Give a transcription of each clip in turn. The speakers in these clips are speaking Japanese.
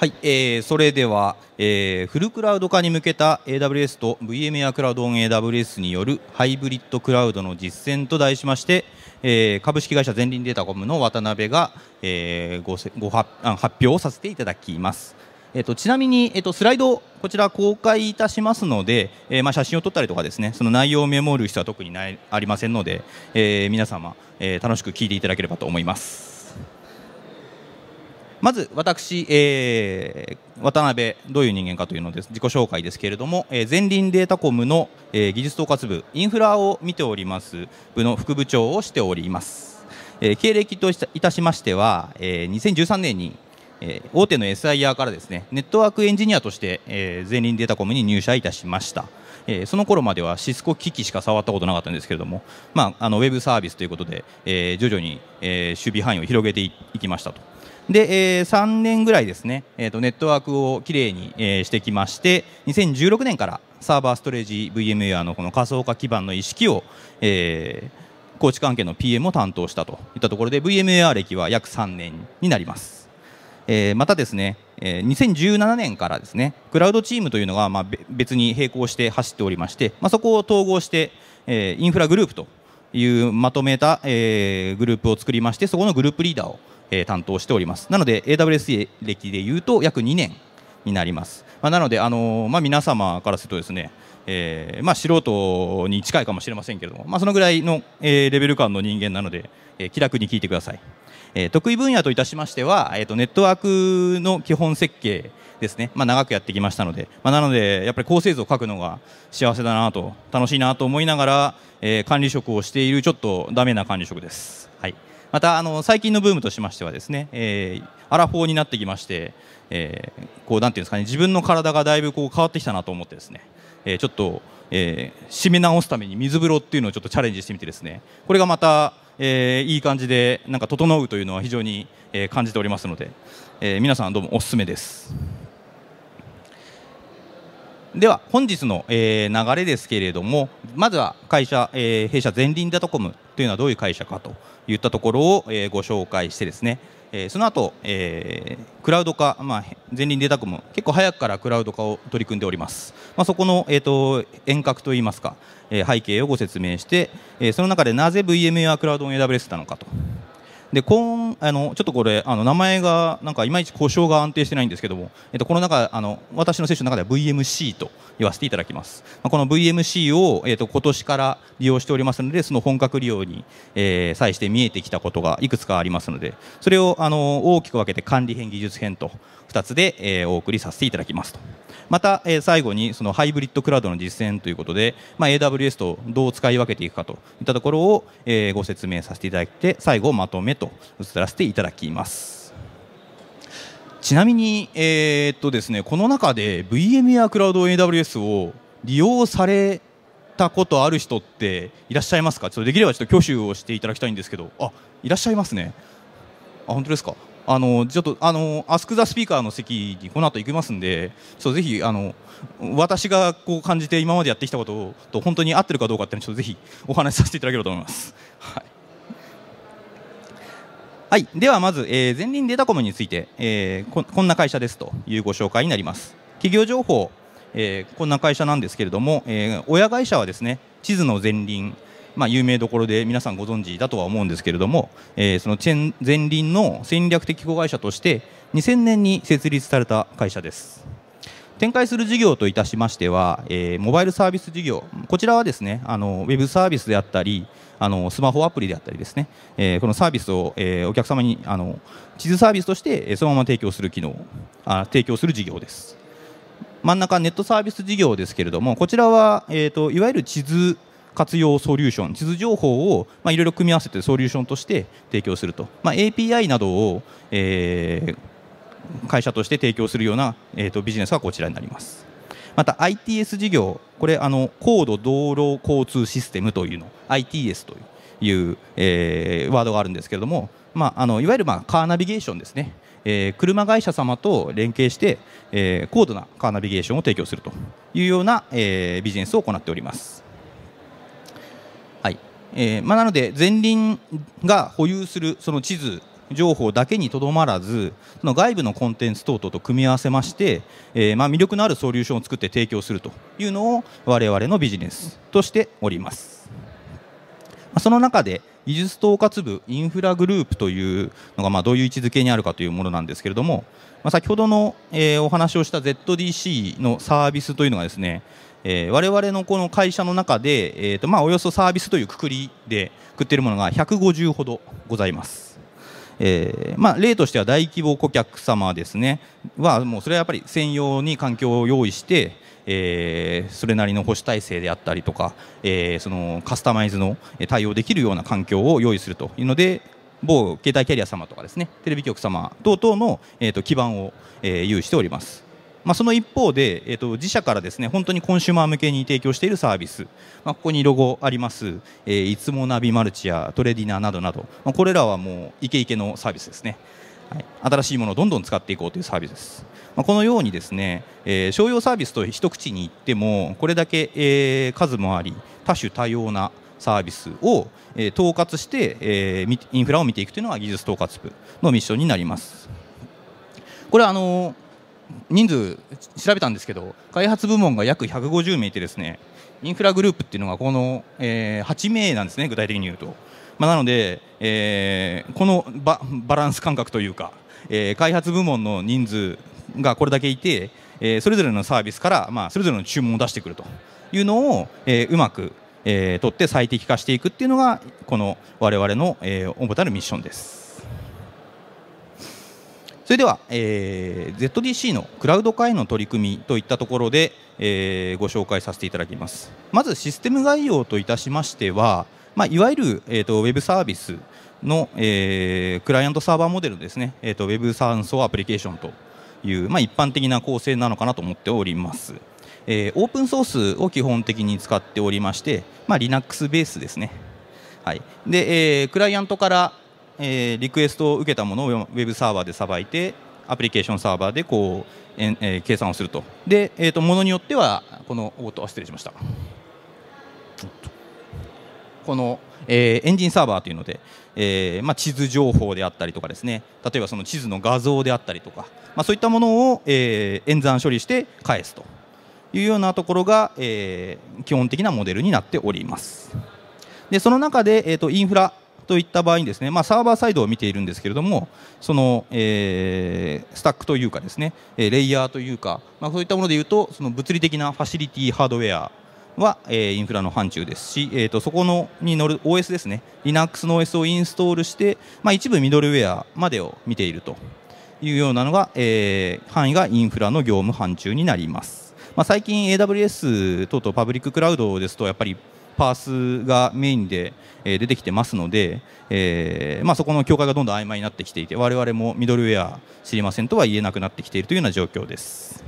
はい、えー、それでは、えー、フルクラウド化に向けた AWS と VMware クラウドオン AWS によるハイブリッドクラウドの実践と題しまして、えー、株式会社全林データコムの渡辺が、えー、ごご発発表をさせていただきます。えーと、ちなみに、えーと、とスライドこちら公開いたしますので、えー、まあ、写真を撮ったりとかですねその内容をメモる必要は特にないありませんので、えー、皆様、えー、楽しく聞いていただければと思います。まず私、えー、渡辺どういう人間かというのです自己紹介ですけれども、えー、前輪データコムの、えー、技術統括部インフラを見ております部の副部長をしております、えー、経歴といたしましては、えー、2013年に、えー、大手の SIR からですねネットワークエンジニアとして、えー、前輪データコムに入社いたしましたえその頃まではシスコ機器しか触ったことなかったんですけれども、まあ、あのウェブサービスということで、えー、徐々に、えー、守備範囲を広げていきましたとで、えー、3年ぐらいですね、えー、とネットワークをきれいに、えー、してきまして2016年からサーバーストレージ VMware のこの仮想化基盤の意識を、えー、高知関係の PM を担当したといったところで VMware 歴は約3年になります、えー、またですね、えー、2017年からですねクラウドチームというのが、まあ、別に並行して走っておりまして、まあ、そこを統合して、えー、インフラグループというまとめた、えー、グループを作りましてそこのグループリーダーをえー、担当しておりますなので AWS 歴でいうと約2年になります、まあ、なので、あのー、まあ、皆様からするとですね、えーまあ、素人に近いかもしれませんけれども、まあ、そのぐらいの、えー、レベル感の人間なので、えー、気楽に聞いてください、えー、得意分野といたしましては、えーと、ネットワークの基本設計ですね、まあ、長くやってきましたので、まあ、なのでやっぱり構成図を書くのが幸せだなと楽しいなと思いながら、えー、管理職をしているちょっとダメな管理職です。はいまたあの最近のブームとしましてはですね、えー、アラフォーになってきまして、えー、こうなんていうんですかね自分の体がだいぶこう変わってきたなと思ってですね、えー、ちょっと、えー、締め直すために水風呂っていうのをちょっとチャレンジしてみてですねこれがまた、えー、いい感じでなんか整うというのは非常に、えー、感じておりますので、えー、皆さんどうもおすすめです。では本日の、えー、流れですけれどもまずは会社、えー、弊社ゼンリンダトコムというのはどういう会社かといったところを、えご紹介してですね、えその後、えクラウド化、まあ、前輪データも結構早くからクラウド化を取り組んでおります、まあ、そこの、えーと、遠隔といいますか、え背景をご説明して、えその中でなぜ VM はクラウドを AWS なのかとでこんあのちょっとこれあの名前がなんかいまいち故障が安定してないんですけども、えっと、この中あの私の接種の中では VMC と言わせていただきます、まあ、この VMC を、えっと、今年から利用しておりますのでその本格利用に、えー、際して見えてきたことがいくつかありますのでそれをあの大きく分けて管理編技術編と2つで、えー、お送りさせていただきますと。また、え最後にそのハイブリッドクラウドの実践ということで、まあ、AWS とどう使い分けていくかといったところを、えご説明させていただいて最後まとめと移らせていただきます。ちなみに、えー、っとですね、この中で VM やクラウド AWS を利用されたことある人っていらっしゃいますかちょっとできればちょっと挙手をしていただきたいんですけどあいらっしゃいますねあ本当ですかあのちょっとあのアスク・ザ・スピーカーの席にこの後行きますんでそうぜひあの私がこう感じて今までやってきたことと本当に合ってるかどうかっていうのをちょっとぜひお話しさせていただければと思います。はいはい、ではまず、えー、前輪データコムについて、えー、こんな会社ですというご紹介になります企業情報、えー、こんな会社なんですけれども、えー、親会社はですね地図の前輪まあ、有名どころで皆さんご存知だとは思うんですけれども、えー、そのチェン前輪の戦略的子会社として2000年に設立された会社です展開する事業といたしましては、えー、モバイルサービス事業こちらはですねあのウェブサービスであったりあのスマホアプリであったりですね、えー、このサービスを、えー、お客様にあの地図サービスとしてそのまま提供する機能あ提供する事業です真ん中ネットサービス事業ですけれどもこちらは、えーといわゆる地図活用ソリューション地図情報をいろいろ組み合わせてソリューションとして提供すると、まあ、API などを、えー、会社として提供するような、えーと、ビジネスがこちらになりますまた ITS 事業これあの高度道路交通システムというの ITS という、えー、ワードがあるんですけれども、まあ、あのいわゆる、まあ、カーナビゲーションですねえー、車会社様と連携して、えー、高度なカーナビゲーションを提供するというような、えー、ビジネスを行っております。えー、まあ、なので前輪が保有するその地図情報だけにとどまらずその外部のコンテンツ等々と組み合わせまして、えー、まあ、魅力のあるソリューションを作って提供するというのを我々のビジネスとしております。その中で技術統括部インフラグループというのがまあどういう位置づけにあるかというものなんですけれども、まあ、先ほどの、えお話をした ZDC のサービスというのがですねえー、我々のこの会社の中で、えーとまあ、およそサービスというくくりで食っているものが150ほどございます。えーまあ、例としては大規模顧客様ですねはもうそれはやっぱり専用に環境を用意して、えー、それなりの保守体制であったりとか、えー、そのカスタマイズの対応できるような環境を用意するというので某携帯キャリア様とかですねテレビ局様等々の、えーと、基盤を、えー、有しております。まあ、その一方で、えー、と自社からですね本当にコンシューマー向けに提供しているサービス、まあ、ここにロゴあります、えー、いつもナビマルチやトレディナーなどなど、まあ、これらはもうイケイケのサービスですね、はい、新しいものをどんどん使っていこうというサービスです、まあ、このようにですね、えー、商用サービスと一口に言ってもこれだけ、えー、数もあり多種多様なサービスを、えー、統括して、えー、インフラを見ていくというのが技術統括部のミッションになります。これはあのー人数調べたんですけど開発部門が約150名いてですねインフラグループっていうのがこの、えー、8名なんですね具体的に言うと、まあ、なので、えー、このババランス感覚というか、えー、開発部門の人数がこれだけいて、えー、それぞれのサービスから、まあ、それぞれの注文を出してくるというのを、えー、うまく、えー、取って最適化していくっていうのがこの我々の、えー、主たるミッションです。それでは、えー、ZDC のクラウド化への取り組みといったところで、えー、ご紹介させていただきますまずシステム概要といたしましては、まあ、いわゆる、えーと、ウェブサービスの、えー、クライアントサーバーモデルですね、えーと、と Web 3層アプリケーションという、まあ、一般的な構成なのかなと思っております、えー、オープンソースを基本的に使っておりまして、まあ、Linux ベースですね、はいでえー、クライアントからえー、リクエストを受けたものをウェブサーバーでさばいてアプリケーションサーバーでこう、えー、計算をするとで、えーと、ものによってはこのおっと失礼しましたこの、えー、エンジンサーバーというので、えーまあ、地図情報であったりとかですね例えばその地図の画像であったりとか、まあ、そういったものを、えー、演算処理して返すというようなところが、えー、基本的なモデルになっておりますでその中で、えーとインフラといった場合にですね、まあ、サーバーサイドを見ているんですけれどもその、えー、スタックというかですねレイヤーというか、まあ、そういったものでいうとその物理的なファシリティハードウェアは、えー、インフラの範疇ですし、えーと、そこのに乗る OS ですね Linux の OS をインストールして、まあ、一部ミドルウェアまでを見ているというようなのが、えー、範囲がインフラの業務範疇になります、まあ、最近 AWS 等々パブリッククラウドですとやっぱりパースがメインで、え出てきてますので、えー、まあ、そこの境界がどんどん曖昧になってきていて我々もミドルウェア知りませんとは言えなくなってきているというような状況です。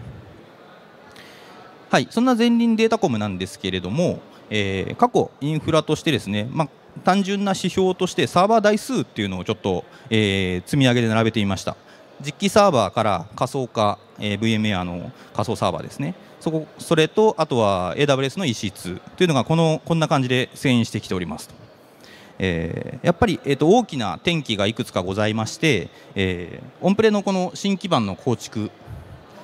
はい、そんな前輪データコムなんですけれども、えー、過去インフラとしてですね、まあ、単純な指標としてサーバー台数っていうのをちょっと、えー、積み上げで並べてみました実機サーバーから仮想化、えー、VMA の仮想サーバーですねそこそれとあとは AWS の EC2 というのがこのこんな感じで遷移してきておりますと、えー、やっぱり、えーと、大きな転機がいくつかございまして、えー、オンプレのこの新基盤の構築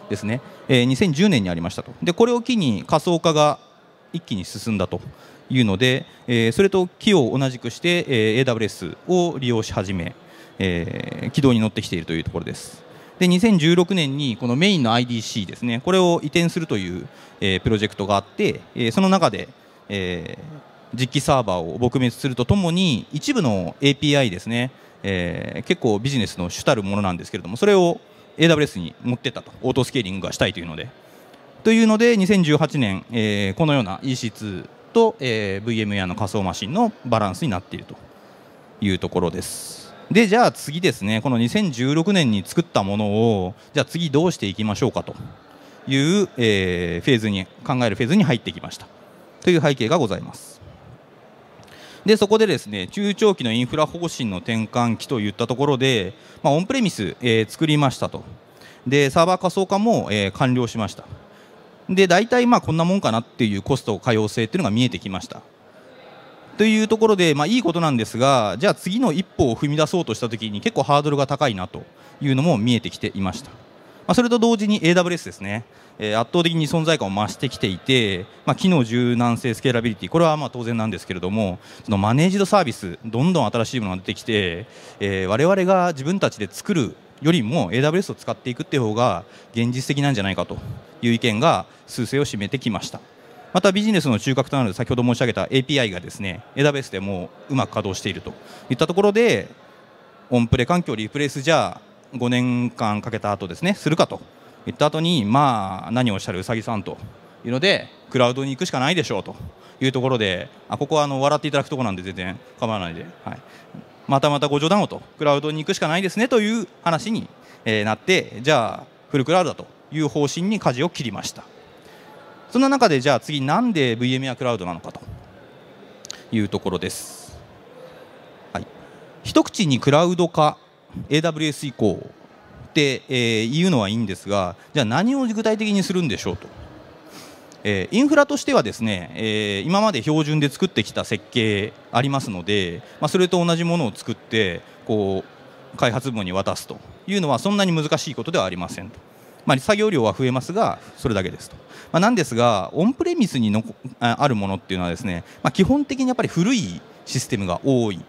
ですね、えー、2010年にありましたとでこれを機に仮想化が一気に進んだというので、えー、それと機を同じくして、えー、AWS を利用し始め、えー、軌道に乗ってきているというところです。で2016年にこのメインの IDC ですねこれを移転するという、えー、プロジェクトがあって、えー、その中で、えー、実機サーバーを撲滅するとともに一部の API ですね、えー、結構ビジネスの主たるものなんですけれどもそれを AWS に持ってったとオートスケーリングがしたいというのでというので2018年、えー、このような EC2 と、えー、VM e の仮想マシンのバランスになっているというところです。でじゃあ次ですねこの2016年に作ったものをじゃあ次どうしていきましょうかという、えー、フェーズに考えるフェーズに入ってきましたという背景がございますでそこでですね中長期のインフラ方針の転換期といったところで、まあ、オンプレミス、えー、作りましたとでサーバー仮想化も、えー、完了しましたで大体まあこんなもんかなっていうコスト可用性っていうのが見えてきましたというところで、まあ、いいことなんですがじゃあ次の一歩を踏み出そうとした時に結構ハードルが高いなというのも見えてきていました、まあ、それと同時に AWS ですね、えー、圧倒的に存在感を増してきていて、まあ、機能柔軟性スケーラビリティこれはまあ当然なんですけれどもそのマネージドサービスどんどん新しいものが出てきて、えー、我々が自分たちで作るよりも AWS を使っていくっていう方が現実的なんじゃないかという意見が数勢を占めてきました。またビジネスの中核となる先ほど申し上げた API がですね AWS でもううまく稼働しているといったところでオンプレ環境リプレイスじゃあ5年間かけた後ですねするかといった後にまあ何をおっしゃるうさぎさんというのでクラウドに行くしかないでしょうというところであここはあの笑っていただくところなんで全然構わないで、はい、またまたご冗談をとクラウドに行くしかないですねという話に、えなってじゃあフルクラウドだという方針に舵を切りました。そんな中でじゃあ次なんで VMware クラウドなのかというところです、はい、一口にクラウド化 AWS 以降って、えー、言うのはいいんですがじゃあ何を具体的にするんでしょうと、えー、インフラとしてはですね、えー、今まで標準で作ってきた設計ありますので、まあ、それと同じものを作ってこう開発部に渡すというのはそんなに難しいことではありませんとまあ、作業量は増えますがそれだけですと、まあ、なんですがオンプレミスにのあるものっていうのはですね、まあ、基本的にやっぱり古いシステムが多い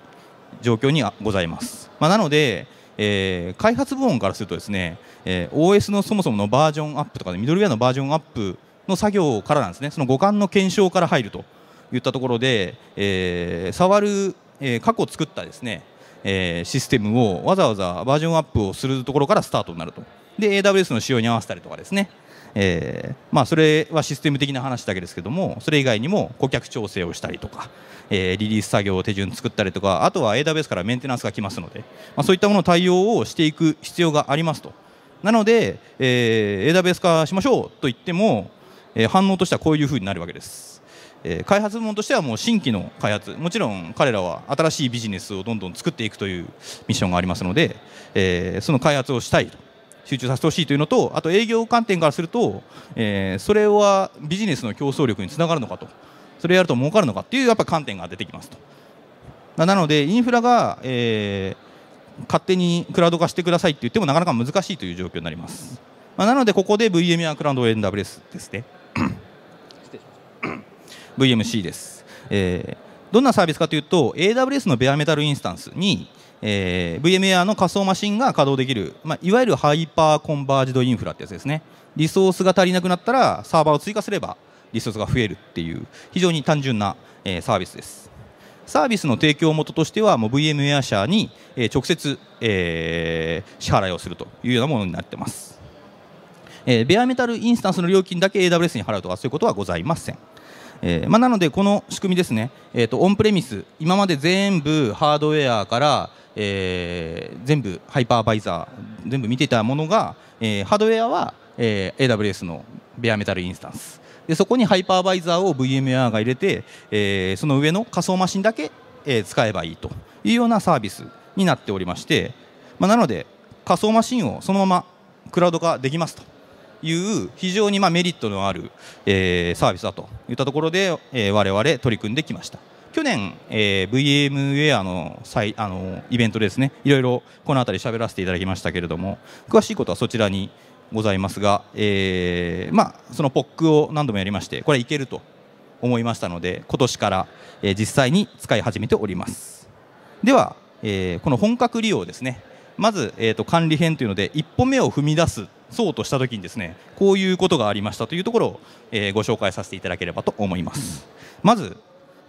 状況にございます、まあ、なので、えー、開発部門からするとですね、えー、OS のそもそものバージョンアップとかでミドルウェアのバージョンアップの作業からなんですねその互換の検証から入るといったところで、えー、触る、えー、過去作ったですね、えシステムをわざわざバージョンアップをするところからスタートになるとで AWS の仕様に合わせたりとかですね、えーまあ、それはシステム的な話だけですけどもそれ以外にも顧客調整をしたりとか、えー、リリース作業を手順作ったりとかあとは AWS からメンテナンスが来ますので、まあ、そういったものの対応をしていく必要がありますとなので、えー、AWS 化しましょうと言っても、えー、反応としてはこういうふうになるわけです、え開発部門としてはもう新規の開発もちろん彼らは新しいビジネスをどんどん作っていくというミッションがありますので、えー、その開発をしたいと集中させてほしいというのとあと営業観点からすると、えー、それはビジネスの競争力につながるのかとそれやると儲かるのかっていうやっぱ観点が出てきますとなのでインフラが、えー、勝手にクラウド化してくださいって言ってもなかなか難しいという状況になります、まあ、なのでここで VM やクラウド AWS ですね VMC です、えー、どんなサービスかというと AWS のベアメタルインスタンスにえー、VMAR の仮想マシンが稼働できる、まあ、いわゆるハイパーコンバージドインフラってやつですねリソースが足りなくなったらサーバーを追加すればリソースが増えるっていう非常に単純な、えー、サービスですサービスの提供元としてはもう VMAR 社に、えー、直接、えー、支払いをするというようなものになってます、えー、ベアメタルインスタンスの料金だけ AWS に払うとかそういうことはございませんえーまあ、なので、この仕組みですね、えーとオンプレミス、今まで全部ハードウェアからえー、全部ハイパーバイザー全部見てたものが、えー、ハードウェアは、えー、AWS のベアメタルインスタンスでそこにハイパーバイザーを VMR が入れて、えー、その上の仮想マシンだけ、えー、使えばいいというようなサービスになっておりまして、まあ、なので仮想マシンをそのままクラウド化できますという非常にまあメリットのある、えー、サービスだといったところで、えー、我々取り組んできました。去年、えー、VMWare の再あのイベントですねいろいろこの辺り喋らせていただきましたけれども詳しいことはそちらにございますが、えー、まあ、その POC を何度もやりましてこれいけると思いましたので今年から、えー、実際に使い始めておりますでは、えー、この本格利用ですねまず、えーと、管理編というので一歩目を踏み出すそうとした時にですねこういうことがありましたというところを、えー、ご紹介させていただければと思います、まず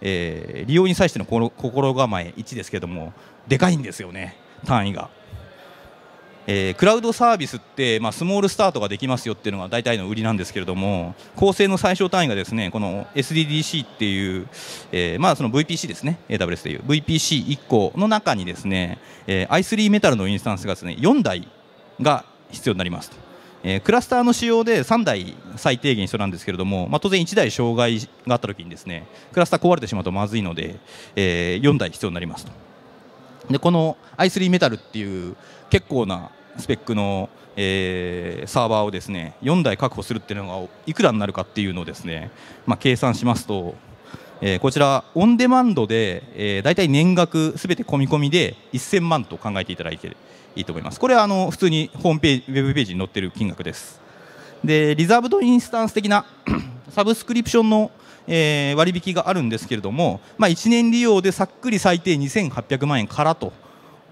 えー、利用に際しての心構え1ですけどもでかいんですよね単位が、えー、クラウドサービスって、まあ、スモールスタートができますよっていうのが大体の売りなんですけれども構成の最小単位がですねこの SDDC っていう、えー、まあその VPC ですね AWS という VPC1 個の中にですね、えー、i3 メタルのインスタンスがですね4台が必要になりますとえクラスターの使用で3台最低限必要なんですけれども、まあ、当然1台障害があった時にですねクラスター壊れてしまうとまずいので、え4台必要になりますとでこの i3 メタルっていう結構なスペックの、えー、サーバーをですね4台確保するっていうのがいくらになるかっていうのをですね、まあ、計算しますとえー、こちら、オンデマンドで、えー、大体年額すべて込み込みで1000万と考えていただいていいと思います。これはあの普通にホームページウェブページに載っている金額です。でリザーブドインスタンス的な サブスクリプションの、えー、割引があるんですけれども、まあ、1年利用でさっくり最低2800万円からと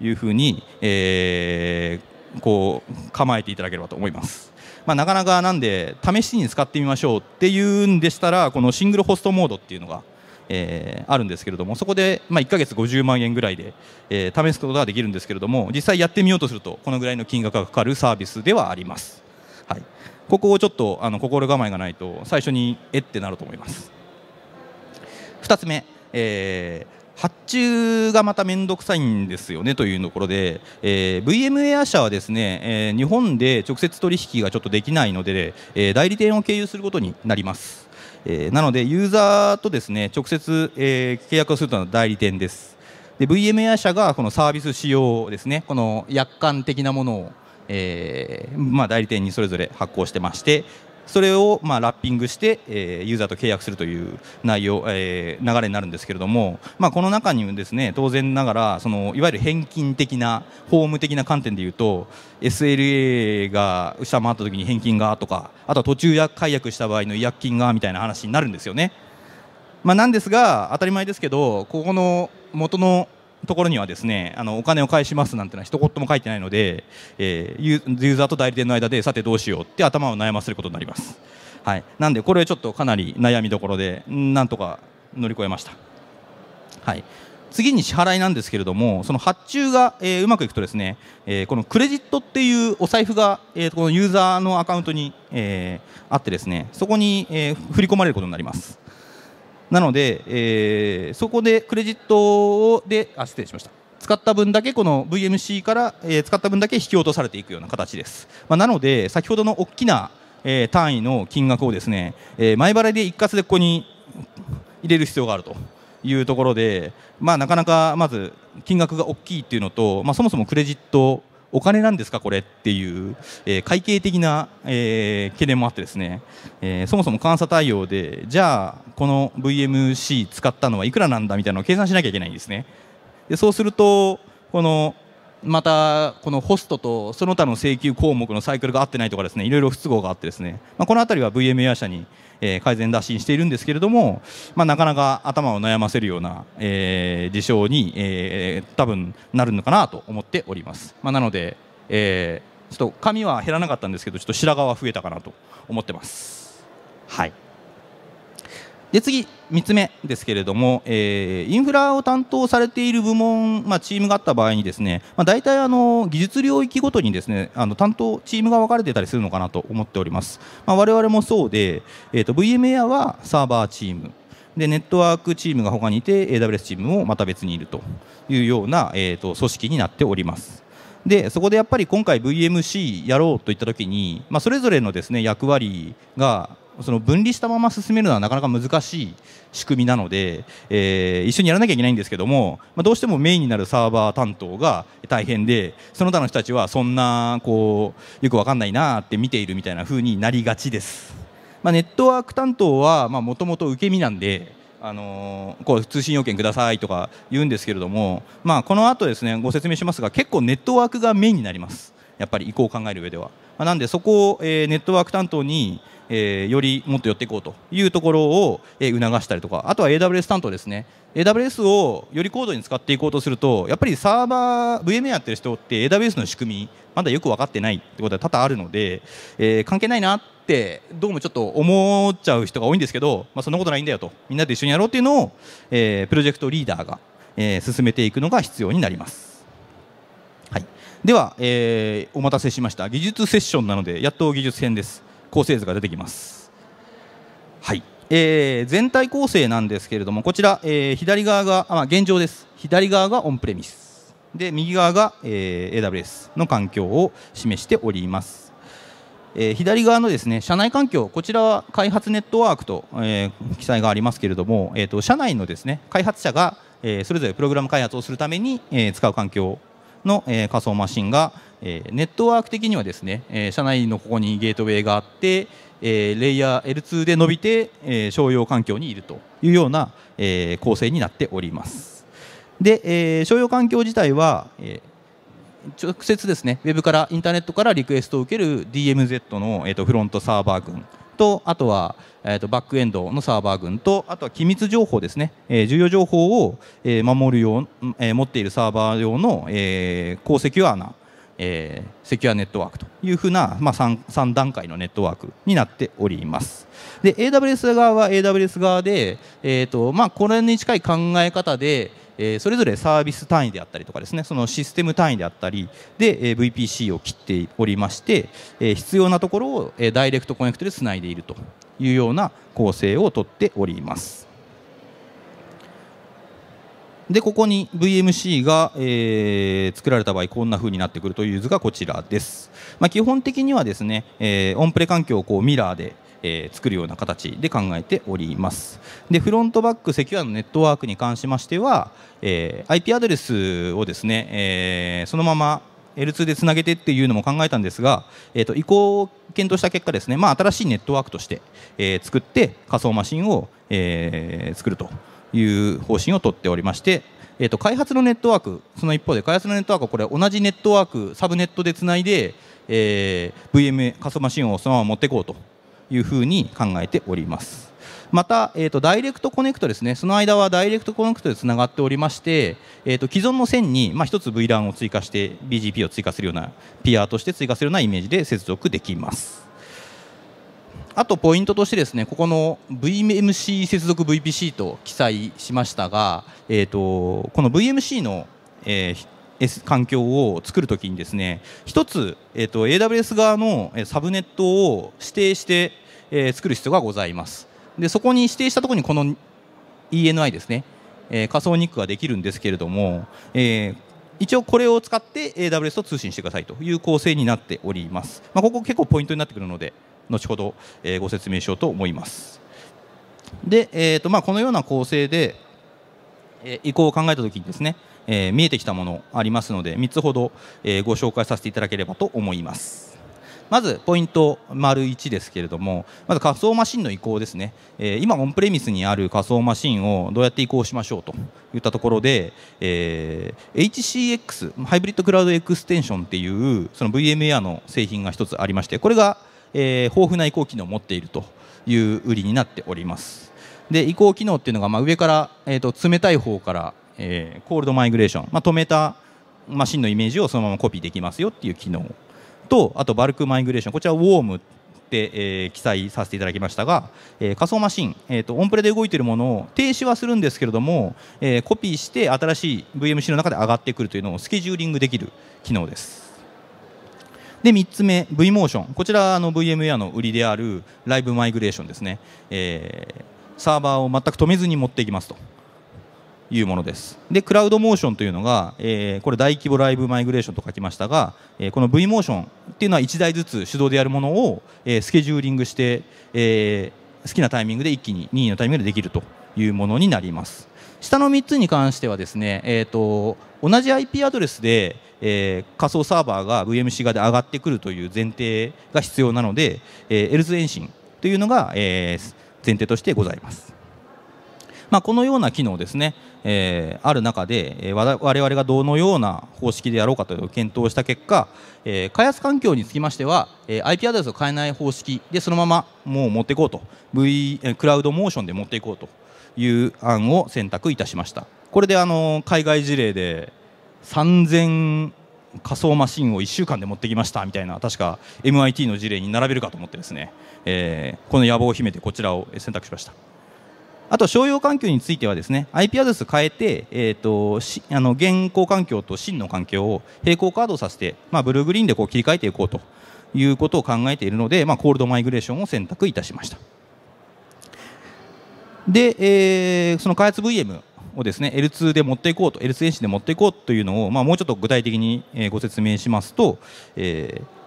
いうふうに、えー、こう構えていただければと思います。まあ、なかなかなんで試しに使ってみましょうっていうんでしたらこのシングルホストモードっていうのがえー、あるんですけれどもそこで、まあ、1ヶ月50万円ぐらいで、えー、試すことができるんですけれども実際やってみようとするとこのぐらいの金額がかかるサービスではあります、はい、ここをちょっとあの心構えがないと最初にえってなると思います2つ目、えー発注がまた面倒くさいんですよねというところで、えー、VMA 社はですね、えー、日本で直接取引がちょっとできないので、えー、代理店を経由することになります。えー、なのでユーザーとですね直接、えー、契約をするというのは代理店ですで VMA 社がこのサービス使用ですねこの約款的なものを、えーまあ、代理店にそれぞれ発行してましてそれをまあラッピングして、えー、ユーザーと契約するという内容、えー、流れになるんですけれども、まあ、この中にもですね当然ながらそのいわゆる返金的な法務的な観点でいうと SLA が下回った時に返金がとかあとは途中解約した場合の違約金がみたいな話になるんですよね。まあ、なんですが当たり前ですけどここの元のところにはですねあのお金を返しますなんてのは一言も書いてないので、えー、ユーザーと代理店の間でさてどうしようって頭を悩ませることになります、はい、なんでこれちょっとかなり悩みどころでなんとか乗り越えました、はい、次に支払いなんですけれどもその発注が、えー、うまくいくとですね、えー、このクレジットっていうお財布が、えー、このユーザーのアカウントに、えー、あってですねそこに、えー、振り込まれることになりますなので、えー、そこでクレジットをであ失礼しました使った分だけこの VMC から、えー、使った分だけ引き落とされていくような形です、まあ、なので先ほどの大きな、えー、単位の金額をですね、えー、前払いで一括でここに入れる必要があるというところで、まあ、なかなかまず金額が大きいっていうのと、まあ、そもそもクレジットお金なんですか、これっていう、えー、会計的な、えー、懸念もあってですね、えー、そもそも監査対応で、じゃあ、この VMC 使ったのはいくらなんだみたいなのを計算しなきゃいけないんですね。でそうするとこのまたこのホストとその他の請求項目のサイクルが合ってないとかですねいろいろ不都合があってですね、まあ、この辺りは VMA 社にえ改善打診しているんですけれども、まあ、なかなか頭を悩ませるような、え事象に、え多分なるのかなと思っております。まあ、なので、えちょっと髪は減らなかったんですけどちょっと白髪は増えたかなと思ってます。はいで次、3つ目ですけれども、えー、インフラを担当されている部門、まあ、チームがあった場合にですね、まあ、大体あの技術領域ごとにですねあの担当チームが分かれてたりするのかなと思っております、まあ、我々もそうで、えーと、VMA はサーバーチームでネットワークチームが他にいて AWS チームもまた別にいるというような、えーと、と組織になっておりますでそこでやっぱり今回 VMC やろうといったときに、まあ、それぞれのですね役割がその分離したまま進めるのはなかなか難しい仕組みなので、えー、一緒にやらなきゃいけないんですけども、まあ、どうしてもメインになるサーバー担当が大変でその他の人たちはそんなこうよく分かんないなって見ているみたいな風になりがちです、まあ、ネットワーク担当はもともと受け身なんであのー、こう通信要件くださいとか言うんですけれども、まあ、この後ですねご説明しますが結構ネットワークがメインになりますやっぱり移行を考える上では。まあ、なんでそこを、えー、ネットワーク担当に、えー、よりもっと寄っていこうというところを、えー、促したりとかあとは AWS 担当ですね AWS をより高度に使っていこうとするとやっぱりサーバー VM やってる人って AWS の仕組みまだよく分かってないってことは多々あるので、えー、関係ないなってどうもちょっと思っちゃう人が多いんですけど、まあ、そんなことないんだよとみんなで一緒にやろうっていうのを、えー、プロジェクトリーダーが、えー、進めていくのが必要になります。では、えー、お待たせしました技術セッションなのでやっと技術編です構成図が出てきますはい、えー、全体構成なんですけれどもこちら、えー、左側があ、まあ、現状です左側がオンプレミスで右側が、えー、AWS の環境を示しておりますえ左側のですね社内環境、こちらは開発ネットワークと、えー、記載がありますけれども、えーと、と社内のですね開発者が、えー、それぞれプログラム開発をするために、えー、使う環境の、え仮想マシンが、えネットワーク的にはですね、え社内のここにゲートウェイがあって、えレイヤー L2 で伸びて、え商用環境にいるというような、え構成になっております。で、え商用環境自体は、え直接ですね、ウェブからインターネットからリクエストを受ける DMZ の、えとフロントサーバー群とあとは、えー、とバックエンドのサーバー群とあとは機密情報ですね、えー、重要情報を、えー、守るよう、えー、持っているサーバー用の、えー、高セキュアな、えー、セキュアネットワークというふうな、まあ3、3, 段階のネットワークになっております。で AWS 側は AWS 側で、えーとまあ、これに近い考え方でえそれぞれサービス単位であったりとかですねそのシステム単位であったりで、え VPC を切っておりまして、え必要なところを、えダイレクトコネクトでつないでいるというような構成をとっております。でここに VMC が、えー、作られた場合こんな風になってくるという図がこちらです、まあ、基本的にはですね、えー、オンプレ環境をこうミラーで、えー、作るような形で考えておりますでフロントバックセキュアのネットワークに関しましては、えー、IP アドレスをですね、えー、そのまま L2 でつなげてっていうのも考えたんですが、えー、と移行を検討した結果ですね、まあ、新しいネットワークとして、えー、作って仮想マシンを、えー、作るという方針をとっておりまして、えー、と開発のネットワークその一方で開発のネットワークはこれ同じネットワークサブネットでつないで、えー、VM 仮想マシンをそのまま持っていこうというふうに考えております。また、えーと、ダイレクトコネクトですねその間はダイレクトコネクトでつながっておりまして、えーと、既存の線に、まあ、1つ VLAN を追加して BGP を追加するようなピアとして追加するようなイメージで接続できますあとポイントとしてですねここの VMC 接続 VPC と記載しましたが、えーと、とこの VMC の、えー環境を作るときにですね一つ、えーと、AWS 側のサブネットを指定して、えー、作る必要がございますでそこに指定したところにこの ENI ですね、えー、仮想ニックができるんですけれども、えー、一応これを使って AWS と通信してくださいという構成になっております、まあ、ここ結構ポイントになってくるので後ほど、えご説明しようと思いますで、えーとまあ、このような構成で、え移行を考えたときにですね、えー、見えてきたものありますので3つほど、えー、ご紹介させていただければと思います。まずポイント丸1ですけれどもまず仮想マシンの移行ですね、えー、今オンプレミスにある仮想マシンをどうやって移行しましょうといったところで、えー、HCX ハイブリッドクラウドエクステンションっていうその VMA の製品が1つありましてこれが、えー、豊富な移行機能を持っているという売りになっております。で移行機能っていうのが、まあ、上から、えーと冷たい方から、えー、コールドマイグレーション、まあ、止めたマシンのイメージをそのままコピーできますよっていう機能とあとバルクマイグレーションこちらウォームっえー、記載させていただきましたが、えー、仮想マシン、えーと、オンプレで動いているものを停止はするんですけれども、えー、コピーして新しい VMC の中で上がってくるというのをスケジューリングできる機能です。で3つ目 VMotion こちらの VMware の売りであるライブマイグレーションですね、えサーバーを全く止めずに持っていきますというものですでクラウドモーションというのが、えー、これ大規模ライブマイグレーションと書きましたが、えー、この V モーションっていうのは1台ずつ手動でやるものを、えー、スケジューリングして、え好きなタイミングで一気に任意のタイミングでできるというものになります下の3つに関してはですね、えーと、同じ IP アドレスで、えー、仮想サーバーが VMC 側で上がってくるという前提が必要なので、えー、エルズ遠心というのが、えー、前提としてございます。まあ、このような機能ですね、えー、ある中で、えー、我々がどのような方式でやろうかという検討した結果、えー、開発環境につきましては、えー、IP アドレスを変えない方式でそのままもう持っていこうと V クラウドモーションで持っていこうという案を選択いたしましたこれであの海外事例で3000仮想マシンを1週間で持ってきましたみたいな確か MIT の事例に並べるかと思ってですね、えー、この野望を秘めてこちらを選択しました。あと商用環境についてはですね IP アドレス変えて、えーと、あの現行環境と真の環境を並行カードさせて、まあ、ブルーグリーンでこう切り替えていこうということを考えているので、まあ、コールドマイグレーションを選択いたしましたで、えー、その開発 VM をですね L2 で持っていこうと L2 遠心で持っていこうというのを、まあ、もうちょっと具体的にご説明しますと、えー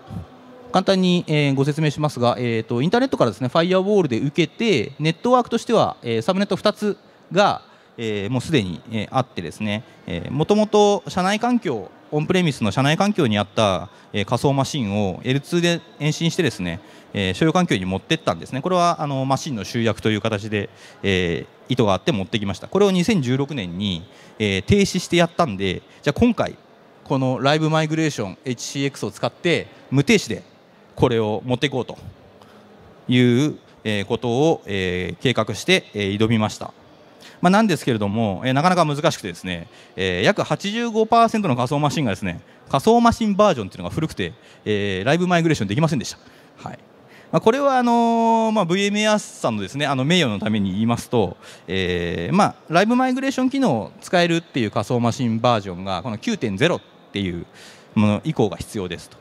簡単に、えご説明しますが、えーと、インターネットからですねファイアウォールで受けてネットワークとしては、えサブネット2つが、えもうすでに、えあってですねもともと社内環境オンプレミスの社内環境にあった、え仮想マシンを L2 で延伸してですね、え所有環境に持っていったんですねこれはあのマシンの集約という形で、え意図があって持ってきましたこれを2016年に、え停止してやったんでじゃあ今回このライブマイグレーション HCX を使って無停止でこれを持っていこうということを計画して挑みました。まあ、なんですけれども、えなかなか難しくてですね、えー、約85%の仮想マシンがですね仮想マシンバージョンというのが古くて、えライブマイグレーションできませんでした。はいまあ、これはあのー、まあ、v m a さんのですねあの名誉のために言いますと、えーまあ、ライブマイグレーション機能を使えるっていう仮想マシンバージョンがこの9.0っていうもの以降が必要ですと。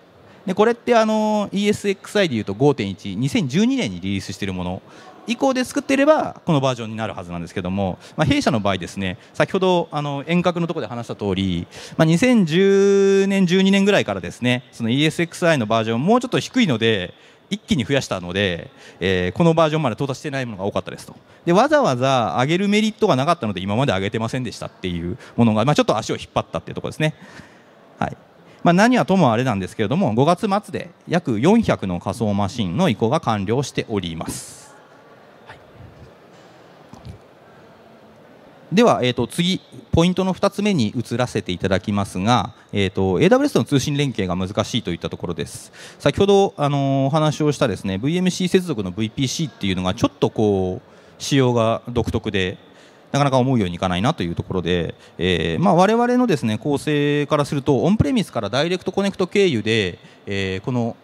でこれってあの ESXi でいうと5.1 2012年にリリースしているもの以降で作っていればこのバージョンになるはずなんですけども、まあ、弊社の場合ですね先ほどあの遠隔のところで話した通り、まあ、2010年12年ぐらいからですねその ESXi のバージョンもうちょっと低いので一気に増やしたので、えー、このバージョンまで到達してないものが多かったですとでわざわざ上げるメリットがなかったので今まで上げてませんでしたっていうものが、まあ、ちょっと足を引っ張ったっていうところですね。はいまあ、何はともあれなんですけれども5月末で約400の仮想マシンの移行が完了しております。はい、では、えーと、次、ポイントの2つ目に移らせていただきますが、えーと、AWS との通信連携が難しいといったところです。先ほど、あのお話をしたですね VMC 接続の VPC っていうのがちょっとこう仕様が独特でなかなか思うようにいかないなというところで、えーまあ、我々のですね構成からするとオンプレミスからダイレクトコネクト経由で、えー、この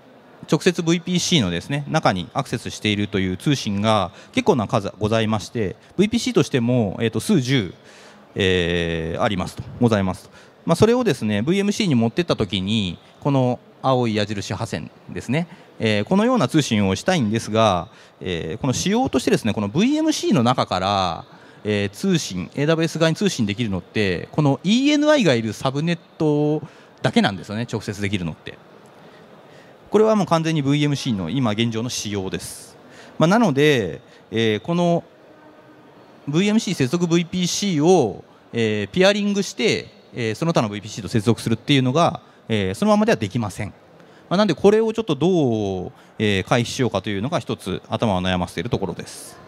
直接 VPC のですね中にアクセスしているという通信が結構な数ございまして VPC としても、えー、と数十、えー、ありますとございますと、まあ、それをですね VMC に持ってった時にこの青い矢印破線ですね、えー、このような通信をしたいんですが、えー、この仕様としてですねこの VMC の中からえー、通信 AWS 側に通信できるのってこの ENI がいるサブネットだけなんですよね直接できるのってこれはもう完全に VMC の今現状の仕様です、まあ、なので、えー、この VMC 接続 VPC を、えー、ピアリングして、えー、その他の VPC と接続するっていうのが、えー、そのままではできません、まあ、なんでこれをちょっとどう、えー、回避しようかというのが一つ頭を悩ませているところです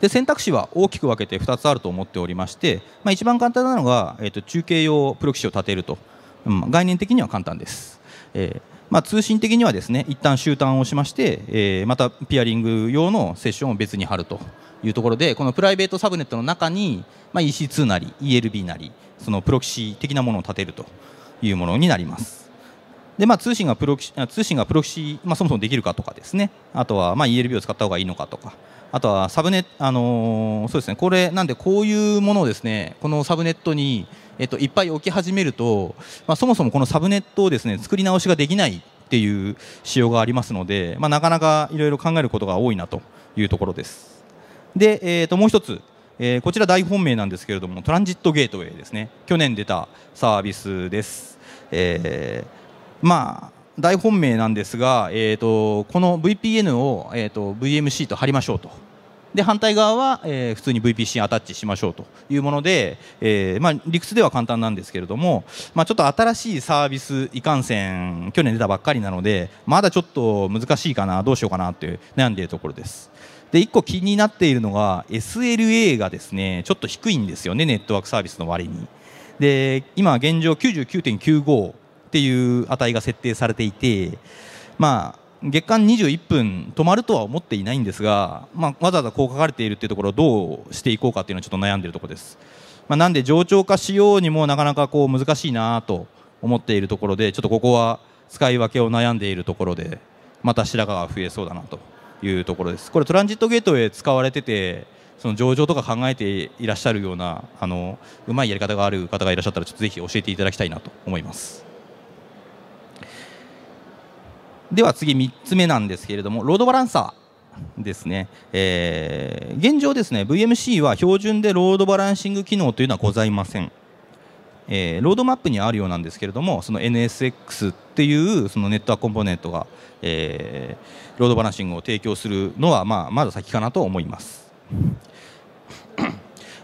で選択肢は大きく分けて2つあると思っておりまして、まあ、一番簡単なのが、えー、と中継用プロキシを立てると、うん、概念的には簡単です。えーまあ、通信的にはですね一旦終端をしまして、えー、またピアリング用のセッションを別に貼るというところでこのプライベートサブネットの中に、まあ、EC2 なり ELB なりそのプロキシ的なものを立てるというものになります。でまあ、通信がプロキシ通信がプロキシ、まあ、そもそもできるかとかですねあとはまあ ELB を使った方がいいのかとか、あとはサブネあのー、そうですねこれなんでこういうものをですねこのサブネットにえっといっぱい置き始めると、まあ、そもそもこのサブネットをですね作り直しができないっていう仕様がありますので、まあ、なかなかいろいろ考えることが多いなというところです。で、えー、ともう一つ、えー、こちら大本命なんですけれどもトランジットゲートウェイですね去年出たサービスです。えー、まあ大本命なんですが、えーと、この VPN を、えーと、VMC と貼りましょうと。で反対側は、えー、普通に VPC アタッチしましょうというもので、えーまあ、理屈では簡単なんですけれども、まあ、ちょっと新しいサービスいかんせん去年出たばっかりなのでまだちょっと難しいかなどうしようかなとて悩んでいるところですで1個気になっているのが SLA がですねちょっと低いんですよねネットワークサービスの割にで今現状99.95っていう値が設定されていて、まあ、月間21分止まるとは思っていないんですが、まあ、わざわざこう書かれているっていうところをどうしていこうかっていうのはちょっと悩んでいるところです、まあ、なんで冗長化しようにもなかなかこう難しいなと思っているところでちょっとここは使い分けを悩んでいるところでまた白髪が増えそうだなというところですこれトランジットゲートウェイ使われててその上場とか考えていらっしゃるようなあのうまいやり方がある方がいらっしゃったらちょっとぜひ教えていただきたいなと思います。では次3つ目なんですけれどもロードバランサーですね、えー、現状ですね VMC は標準でロードバランシング機能というのはございません、えー、ロードマップにあるようなんですけれどもその NSX っていうそのネットワークコンポーネントが、えー、ロードバランシングを提供するのは、まあ、まだ先かなと思います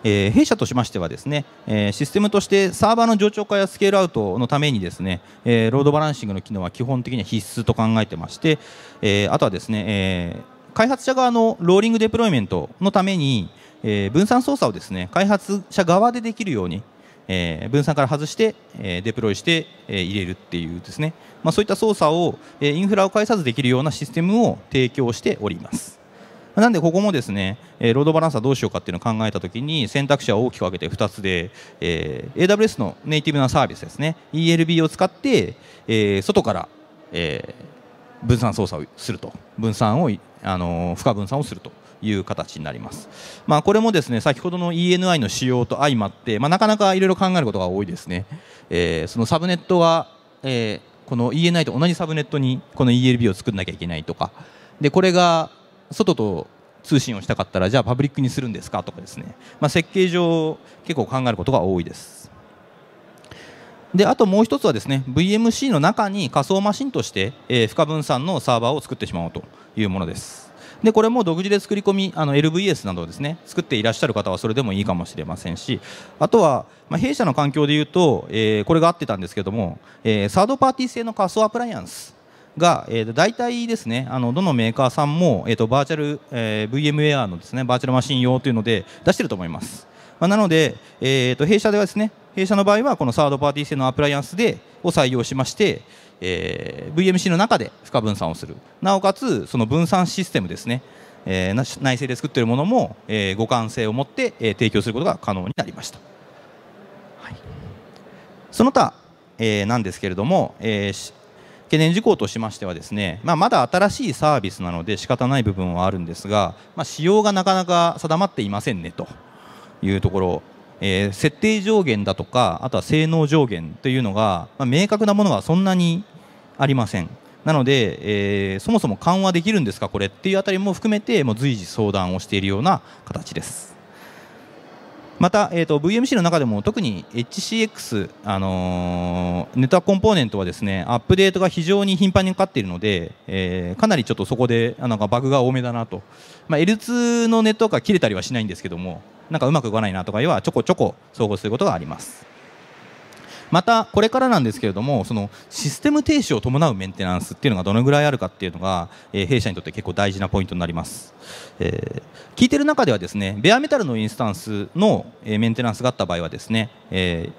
えー、弊社としましてはですね、えー、システムとしてサーバーの冗長化やスケールアウトのためにですね、えー、ロードバランシングの機能は基本的には必須と考えてまして、えあとはですね、え開発者側のローリングデプロイメントのために、え分散操作をですね開発者側でできるように、え分散から外して、えデプロイして、え入れるっていうですね、まあ、そういった操作を、えインフラを介さずできるようなシステムを提供しております。なんでここもですね、えー、ロードバランスはどうしようかっていうのを考えたときに選択肢は大きく分けて2つで、えー、AWS のネイティブなサービスですね ELB を使って、えー、外から、えー、分散操作をすると分散を、あのー、負荷分散をするという形になります、まあ、これもですね先ほどの ENI の仕様と相まって、まあ、なかなかいろいろ考えることが多いですね、えー、そのサブネットは、えー、この ENI と同じサブネットにこの ELB を作らなきゃいけないとかでこれが外と通信をしたかったらじゃあパブリックにするんですかとかですね、まあ、設計上結構考えることが多いですであともう一つはですね VMC の中に仮想マシンとして、えー、負荷分散のサーバーを作ってしまおうというものですでこれも独自で作り込みあの LVS などをですね作っていらっしゃる方はそれでもいいかもしれませんしあとは、まあ、弊社の環境でいうと、えー、これが合ってたんですけども、えー、サードパーティー製の仮想アプライアンスが、えー、と大体ですねあのどのメーカーさんも、えー、とバーチャル、えー、VMware のですねバーチャルマシン用というので出していると思います、まあ、なので、えー、と弊社ではですね弊社の場合はこのサードパーティー製のアプライアンスでを採用しまして、えー、VMC の中で負荷分散をするなおかつその分散システムですね、えー、内製で作っているものも、えー、互換性を持って、えー、提供することが可能になりました、はい、その他、えー、なんですけれども、えー、懸念事項としましてはですね、まあ、まだ新しいサービスなので仕方ない部分はあるんですが、まあ、仕様がなかなか定まっていませんねというところ、えー、設定上限だとかあとは性能上限というのが、まあ、明確なものがそんなにありませんなので、えー、そもそも緩和できるんですかこれっていうあたりも含めてもう随時相談をしているような形です。また、えーと、VMC の中でも特に HCX、あのー、ネタコンポーネントはですねアップデートが非常に頻繁にかかっているので、えー、かなりちょっとそこでなんかバグが多めだなと、まあ、L2 のネットワークは切れたりはしないんですけどもなんかうまくいかないなとかいはちょこちょこ総合することがあります。またこれからなんですけれどもそのシステム停止を伴うメンテナンスっていうのがどのぐらいあるかっていうのが、え弊社にとって結構大事なポイントになります、えー、聞いてる中ではですねベアメタルのインスタンスの、えメンテナンスがあった場合はですね、え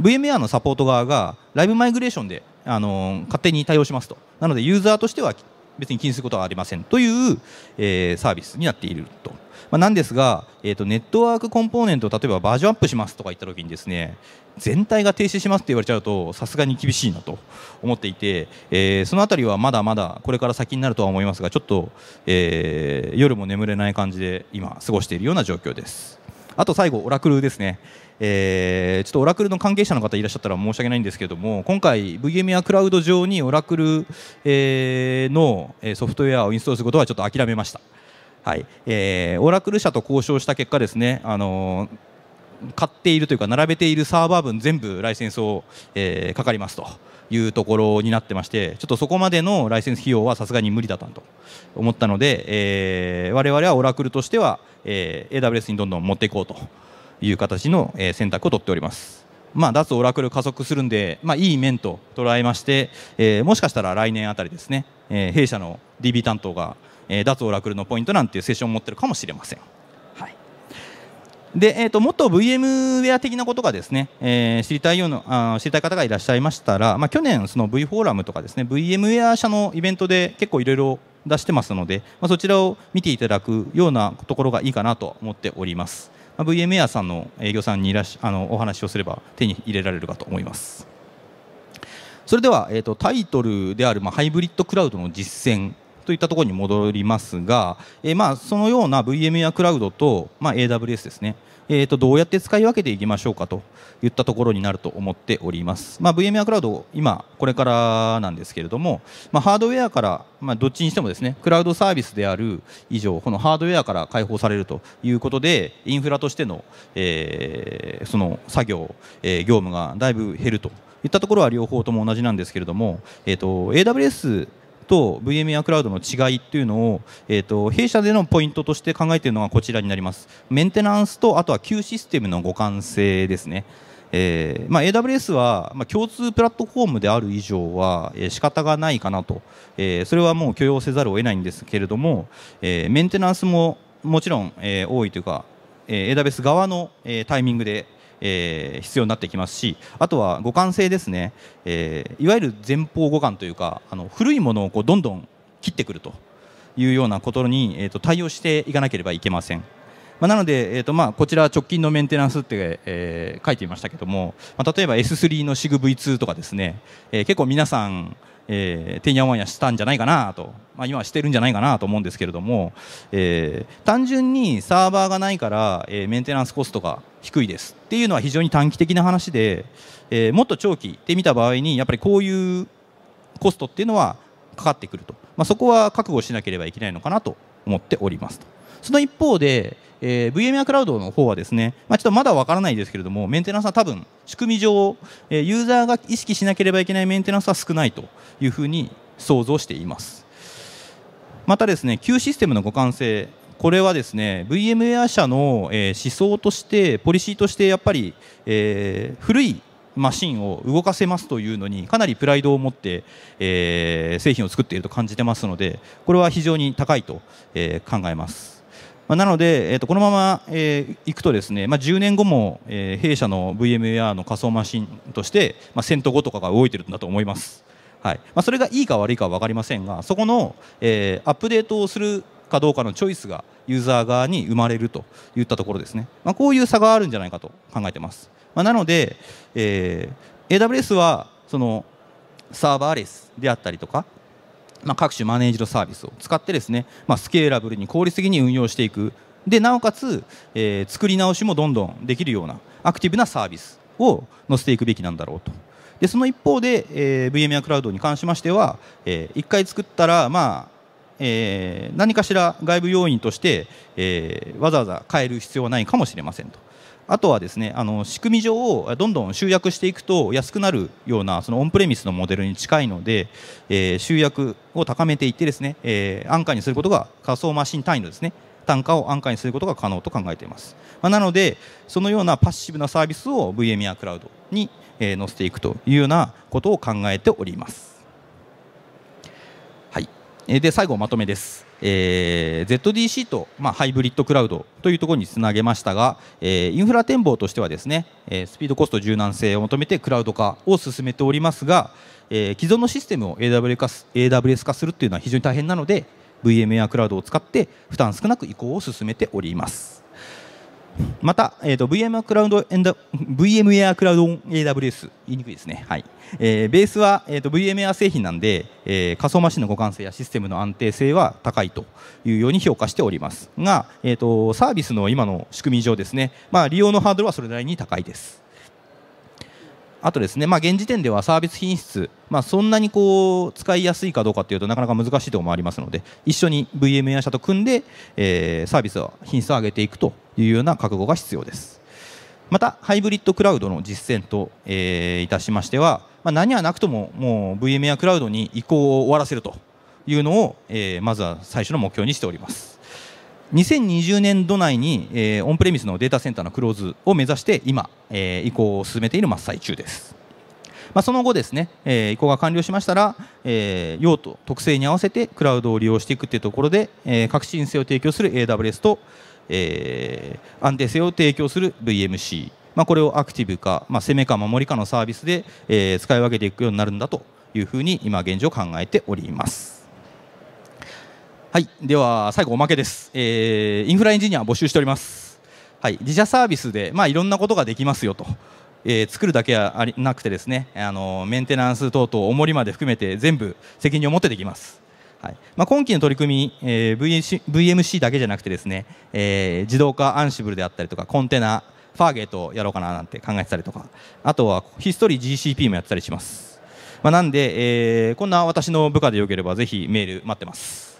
ー、VMware のサポート側がライブマイグレーションで、あの勝手に対応しますとなのでユーザーとしては別に気にすることはありませんという、えー、サービスになっているとまあ、なんですが、えーと、ネットワークコンポーネントを例えばバージョンアップしますとか言った時にですね全体が停止しますって言われちゃうとさすがに厳しいなと思っていて、えー、その辺りはまだまだこれから先になるとは思いますがちょっと、えー、夜も眠れない感じで今過ごしているような状況です。あと最後、オラクルですね、えー、ちょっとオラクルの関係者の方いらっしゃったら申し訳ないんですけども、今回、VM e クラウド上にオラクル、えー、のソフトウェアをインストールすることはちょっと諦めました。はいえー、オラクル社と交渉した結果ですね、あの買っているというか並べているサーバー分全部ライセンスを、えかかりますというところになってましてちょっとそこまでのライセンス費用はさすがに無理だったと思ったので、え我々はオラクルとしては、え AWS にどんどん持っていこうという形の、え選択を取っております。まあ、脱オラクル加速するんで、まあ、いい面と捉えまして、えー、もしかしたら来年あたりですね、えー、弊社の DB 担当が、えー、脱オラクルのポイントなんていうセッションを持ってるかもしれません。はいでえーと、もっと VM ウェア的なことがですね、えー、知りたいようなあ知りたい方がいらっしゃいましたら、まあ、去年、その V フォーラムとかですね VM ウェア社のイベントで結構いろいろ出してますので、まあ、そちらを見ていただくようなところがいいかなと思っております。VM エアさんの営業さんにいらしあのお話をすれば手に入れられるかと思います。それでは、えーと、タイトルである、まあ、ハイブリッドクラウドの実践といったところに戻りますが、えー、まあ、そのような VM a クラウドと、まあ、AWS ですねえー、とどうやって使い分けていきましょうかといったところになると思っております、まあ、VMware クラウド今これからなんですけれども、まあ、ハードウェアから、まあ、どっちにしてもですねクラウドサービスである以上このハードウェアから解放されるということでインフラとしての、えー、その作業、えー、業務がだいぶ減るといったところは両方とも同じなんですけれども、えーと AWS と VMware クラウドの違いっていうのを、えーと、弊社でのポイントとして考えているのがこちらになりますメンテナンスとあとは旧システムの互換性ですねえー、まあ、AWS は、まあ、共通プラットフォームである以上は、えー、仕方がないかなと、えー、それはもう許容せざるを得ないんですけれども、えメンテナンスももちろん、え多いというか、え AWS 側の、えタイミングでえー、必要になってきますしあとは互換性ですね、えー、いわゆる前方互換というかあの古いものをこうどんどん切ってくるというようなことに、えーと、対応していかなければいけません。まあ、なので、えーとまあ、こちら直近のメンテナンスって、えー、書いていましたけども、まあ、例えば S3 の SIGV2 とかですね、えー、結構皆さんえー、てんやわんやしたんじゃないかなと、まあ、今してるんじゃないかなと思うんですけれども、えー、単純にサーバーがないから、えー、メンテナンスコストが低いですっていうのは非常に短期的な話で、えー、もっと長期で見た場合にやっぱりこういうコストっていうのはかかってくると、まあ、そこは覚悟しなければいけないのかなと思っておりますと。その一方で、えー、VMware クラウドの方はですね、まあ、ちょっとまだわからないですけれども、メンテナンスは多分、仕組み上、えー、ユーザーが意識しなければいけないメンテナンスは少ないというふうに想像しています。またですね、旧システムの互換性、これはですね、VMware 社の、えー、思想として、ポリシーとしてやっぱり、えー、古いマシンを動かせますというのにかなりプライドを持って、えー、製品を作っていると感じてますのでこれは非常に高いと、えー、考えます。まあ、なので、えー、とこのまま、えー、いくとですね、まあ、10年後も、えー、弊社の VMAR の仮想マシンとして、まあ、セント5とかが動いてるんだと思います、はいまあ、それがいいか悪いかは分かりませんがそこの、えー、アップデートをするかどうかのチョイスがユーザー側に生まれるといったところですね、まあ、こういう差があるんじゃないかと考えてます、まあ、なので、えー、AWS はそのサーバーレスであったりとかま各種マネージドサービスを使ってですね、まスケーラブルに効率的に運用していくでなおかつ、えー、作り直しもどんどんできるようなアクティブなサービスを載せていくべきなんだろうとでその一方で、えー、VMware クラウドに関しましては、えー、1回作ったら、まあえー、何かしら外部要因として、えー、わざわざ変える必要はないかもしれませんと。あとはですねあの仕組み上をどんどん集約していくと安くなるようなそのオンプレミスのモデルに近いので、えー、集約を高めていってですね、えー、安価にすることが仮想マシン単位のですね単価を安価にすることが可能と考えています、まあ、なのでそのようなパッシブなサービスを VM e クラウドに載せていくというようなことを考えておりますで最後まとめです、えー、ZDC と、まあ、ハイブリッドクラウドというところにつなげましたが、えー、インフラ展望としてはですね、えスピードコスト柔軟性を求めてクラウド化を進めておりますが、え既存のシステムを AWS 化 AWS 化するっていうのは非常に大変なので VMA クラウドを使って負担少なく移行を進めております。また、えーと、VM クラウド VMware クラウド AWS 言いにくいですね。はいえー、ベースは、えーと、VMware 製品なんで、えー、仮想マシンの互換性やシステムの安定性は高いというように評価しておりますが、えーとサービスの今の仕組み上ですね、まあ、利用のハードルはそれなりに高いです。あとですね、まあ、現時点ではサービス品質、まあ、そんなにこう使いやすいかどうかというとなかなか難しいところもありますので一緒に VMA 社と組んで、えー、サービスは品質を上げていくというような覚悟が必要ですまたハイブリッドクラウドの実践と、えー、いたしましては、まあ、何はなくとももう VMA クラウドに移行を終わらせるというのを、えー、まずは最初の目標にしております2020年度内に、えー、オンプレミスのデータセンターのクローズを目指して今、えー、移行を進めている真っ最中です、まあ、その後ですね、えー、移行が完了しましたら、えー、用途特性に合わせてクラウドを利用していくというところで、えー、革新性を提供する AWS と、えー、安定性を提供する VMC まあ、これをアクティブか、まあ、攻めか守りかのサービスで、えー、使い分けていくようになるんだというふうに今現状考えております。はいでは最後おまけです、えー、インフラエンジニア募集しておりますはい自社サービスでまあいろんなことができますよとえー、作るだけはありなくてですねあのメンテナンス等々重りまで含めて全部責任を持ってできます、はいまあ、今期の取り組み、えー、v m c だけじゃなくてですね、えー、自動化アンシブルであったりとかコンテナファーゲートをやろうかななんて考えてたりとかあとはヒストリー GCP もやってたりします、まあ、なんで、えー、こんな私の部下でよければぜひメール待ってます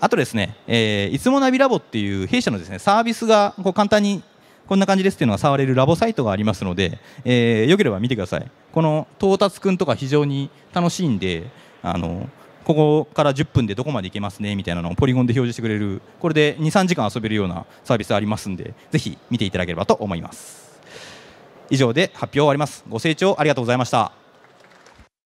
あとですね、えー、いつもナビラボっていう弊社のですねサービスがこう簡単にこんな感じですっていうのが触れるラボサイトがありますので、えー、よければ見てください。この到達くんとか非常に楽しいんで、あのここから10分でどこまで行けますねみたいなのをポリゴンで表示してくれる、これで2、3時間遊べるようなサービスありますんで、ぜひ見ていただければと思います。以上で発表終わります。ご清聴ありがとうございました。